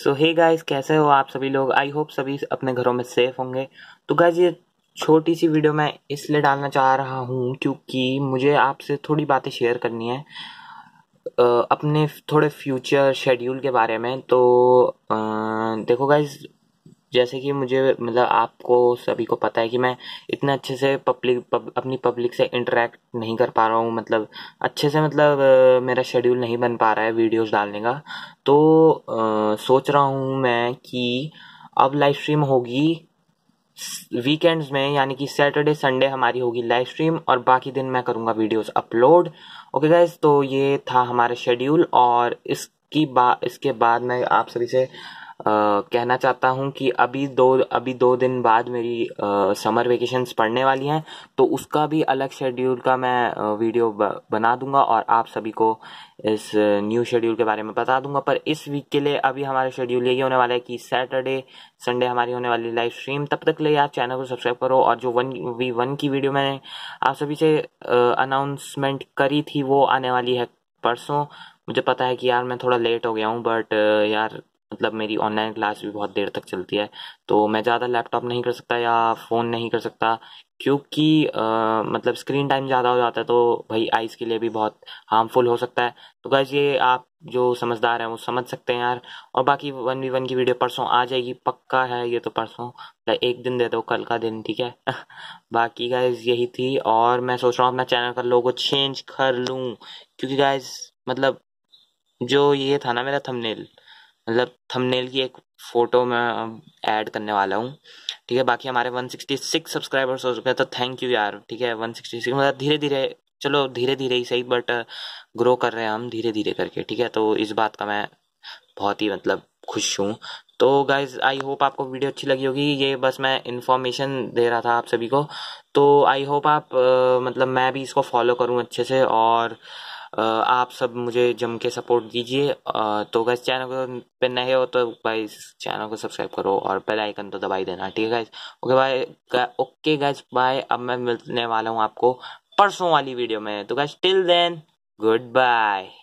सो hey guys कैसे हो आप सभी लोग आई होप सभी अपने घरों में सेफ होंगे तो गाइस ये छोटी सी वीडियो मैं इसलिए डालना चाह रहा हूँ क्योंकि मुझे आपसे थोड़ी बातें शेयर करनी है अपने थोड़े फ्यूचर शेड्यूल के बारे में तो देखो गाइस जैसे कि मुझे मतलब आपको सभी को पता है कि मैं इतना अच्छे से पब्लिक पब, अपनी पब्लिक से इंटरेक्ट नहीं कर पा रहा हूँ मतलब अच्छे से मतलब मेरा शेड्यूल नहीं बन पा रहा है वीडियोस डालने का तो आ, सोच रहा हूँ मैं कि अब लाइव स्ट्रीम होगी वीकेंड्स में यानी कि सैटरडे संडे हमारी होगी लाइव स्ट्रीम और बाकी दिन मैं करूँगा वीडियोस अपलोड ओके गाइज तो ये था हमारा शेड्यूल और इसकी बा इसके बाद मैं आप सभी से कहना चाहता हूँ कि अभी दो अभी दो दिन बाद मेरी समर वेकेशंस पड़ने वाली हैं तो उसका भी अलग शेड्यूल का मैं वीडियो बना दूंगा और आप सभी को इस न्यू शेड्यूल के बारे में बता दूंगा पर इस वीक के लिए अभी हमारा शेड्यूल यही होने वाला है कि सैटरडे संडे हमारी होने वाली लाइव स्ट्रीम तब तक ले आप चैनल को सब्सक्राइब करो और जो वन वी वन की वीडियो मैंने आप सभी से अनाउंसमेंट करी थी वो आने वाली है परसों मुझे पता है कि यार मैं थोड़ा लेट हो गया हूँ बट यार मतलब मेरी ऑनलाइन क्लास भी बहुत देर तक चलती है तो मैं ज़्यादा लैपटॉप नहीं कर सकता या फ़ोन नहीं कर सकता क्योंकि आ, मतलब स्क्रीन टाइम ज़्यादा हो जाता है तो भाई आइज़ के लिए भी बहुत हार्मफुल हो सकता है तो गैस ये आप जो समझदार हैं वो समझ सकते हैं यार और बाकी वन वी वन की वीडियो परसों आ जाएगी पक्का है ये तो परसों मतलब एक दिन दे दो कल का दिन ठीक है बाकी गैस यही थी और मैं सोच रहा हूँ अपना चैनल का लोगो चेंज कर लूँ क्योंकि गैस मतलब जो ये था ना मेरा थंबनेल मतलब थंबनेल की एक फ़ोटो मैं ऐड करने वाला हूँ ठीक है बाकी हमारे 166 सब्सक्राइबर्स हो चुके हैं तो थैंक यू यार ठीक है 166 मतलब धीरे धीरे चलो धीरे धीरे ही सही बट ग्रो कर रहे हैं हम धीरे धीरे करके ठीक है तो इस बात का मैं बहुत ही मतलब खुश हूँ तो गाइज आई होप आपको वीडियो अच्छी लगी होगी ये बस मैं इन्फॉर्मेशन दे रहा था आप सभी को तो आई होप आप मतलब मैं भी इसको फॉलो करूँ अच्छे से और आप सब मुझे जम के सपोर्ट दीजिए तो गैस चैनल को पे नए हो तो भाई चैनल को सब्सक्राइब करो और बेल आइकन तो दबाई देना ठीक है गाइज ओके भाई ओके गाइज बाय अब मैं मिलने वाला हूँ आपको परसों वाली वीडियो में तो guys till then good bye